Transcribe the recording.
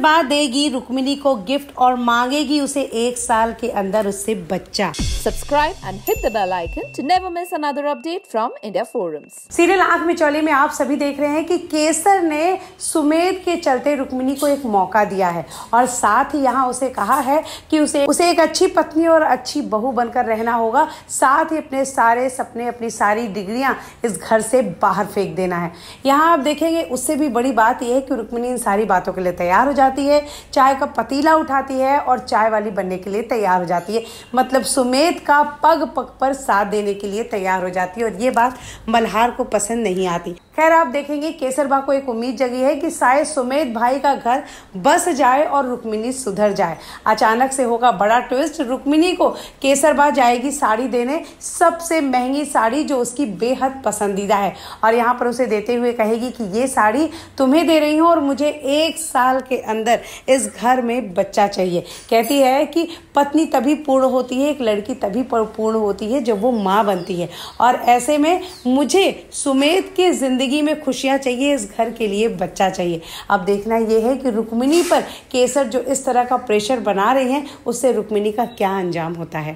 बा देगी रुक्मिणी को गिफ्ट और मांगेगी उसे एक साल के अंदर उससे बच्चा subscribe and hit the bell icon to never miss another update from India Forums serial आंख में चौले में आप सभी देख रहे हैं कि केसर ने सुमेध के चलते रुक्मिणी को एक मौका दिया है और साथ ही यहाँ उसे कहा है कि उसे उसे एक अच्छी पत्नी और अच्छी बहू बनकर रहना होगा साथ ही अपने सारे सपने अपनी सारी डिग्रियाँ इस घर से बाहर फेंक देना है यहाँ आप देखेंगे उससे भी बड़ी बात यह है कि रुक्मिणी इन सारी बातों के लिए तैयार हो जाती है चाय का पतीला उठाती है और चाय वाली बनने के लिए तैयार हो जाती है मतलब सुमेध का पग पग पर साथ देने के लिए तैयार हो जाती है और ये बात मल्हार को पसंद नहीं आती खैर आप देखेंगे केसरबा को एक उम्मीद जगी है कि साय सुमेध भाई का घर बस जाए और रुक्मिनी सुधर जाए अचानक से होगा बड़ा ट्विस्ट रुक्मिनी को केसरबा जाएगी साड़ी देने सबसे महंगी साड़ी जो उसकी बेहद पसंदीदा है और यहाँ पर उसे देते हुए कहेगी कि ये साड़ी तुम्हें दे रही हूँ और मुझे एक साल के अंदर इस घर में बच्चा चाहिए कहती है कि पत्नी तभी पूर्ण होती है एक लड़की तभी पूर्ण होती है जब वो माँ बनती है और ऐसे में मुझे सुमेध की ज़िंदगी ज़िंदगी में खुशियाँ चाहिए इस घर के लिए बच्चा चाहिए अब देखना यह है कि रुक्मिणी पर केसर जो इस तरह का प्रेशर बना रहे हैं उससे रुक्मिणी का क्या अंजाम होता है